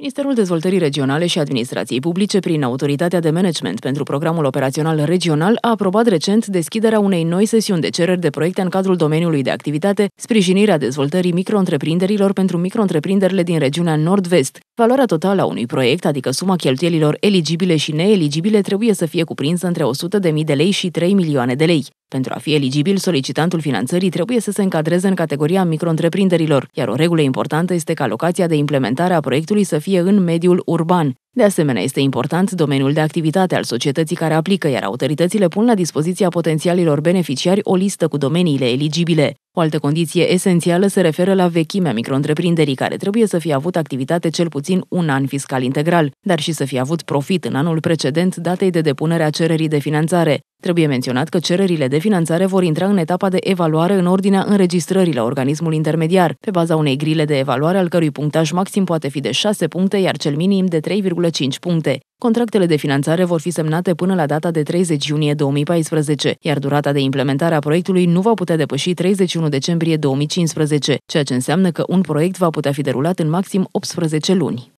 Ministerul Dezvoltării Regionale și Administrației Publice, prin Autoritatea de Management pentru Programul Operațional Regional, a aprobat recent deschiderea unei noi sesiuni de cereri de proiecte în cadrul domeniului de activitate, sprijinirea dezvoltării micro-întreprinderilor pentru micro din regiunea Nord-Vest. Valoarea totală a unui proiect, adică suma cheltuielilor eligibile și neeligibile, trebuie să fie cuprinsă între 100.000 de lei și 3 milioane de lei. Pentru a fi eligibil, solicitantul finanțării trebuie să se încadreze în categoria micro-întreprinderilor, iar o regulă importantă este ca locația de implementare a proiectului să fie în mediul urban. De asemenea, este important domeniul de activitate al societății care aplică, iar autoritățile pun la dispoziția potențialilor beneficiari o listă cu domeniile eligibile. O altă condiție esențială se referă la vechimea micro-întreprinderii, care trebuie să fie avut activitate cel puțin un an fiscal integral, dar și să fie avut profit în anul precedent datei de depunere a cererii de finanțare. Trebuie menționat că cererile de finanțare vor intra în etapa de evaluare în ordinea înregistrării la organismul intermediar, pe baza unei grile de evaluare al cărui punctaj maxim poate fi de 6 puncte, iar cel minim de 3,5 puncte. Contractele de finanțare vor fi semnate până la data de 30 iunie 2014, iar durata de implementare a proiectului nu va putea depăși 31 decembrie 2015, ceea ce înseamnă că un proiect va putea fi derulat în maxim 18 luni.